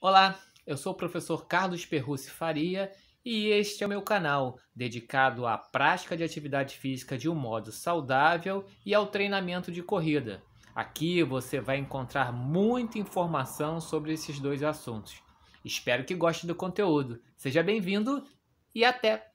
Olá, eu sou o professor Carlos Perrucci Faria e este é o meu canal dedicado à prática de atividade física de um modo saudável e ao treinamento de corrida. Aqui você vai encontrar muita informação sobre esses dois assuntos. Espero que goste do conteúdo. Seja bem-vindo e até!